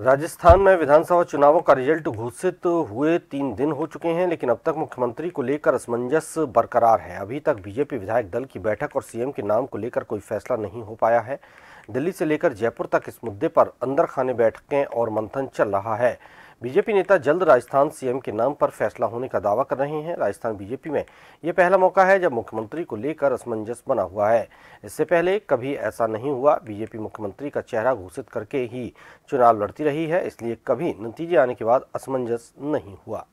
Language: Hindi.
राजस्थान में विधानसभा चुनावों का रिजल्ट घोषित हुए तीन दिन हो चुके हैं लेकिन अब तक मुख्यमंत्री को लेकर असमंजस बरकरार है अभी तक बीजेपी विधायक दल की बैठक और सीएम के नाम को लेकर कोई फैसला नहीं हो पाया है दिल्ली से लेकर जयपुर तक इस मुद्दे पर अंदर खाने बैठकें और मंथन चल रहा है बीजेपी नेता जल्द राजस्थान सीएम के नाम पर फैसला होने का दावा कर रहे हैं राजस्थान बीजेपी में यह पहला मौका है जब मुख्यमंत्री को लेकर असमंजस बना हुआ है इससे पहले कभी ऐसा नहीं हुआ बीजेपी मुख्यमंत्री का चेहरा घोषित करके ही चुनाव लड़ती रही है इसलिए कभी नतीजे आने के बाद असमंजस नहीं हुआ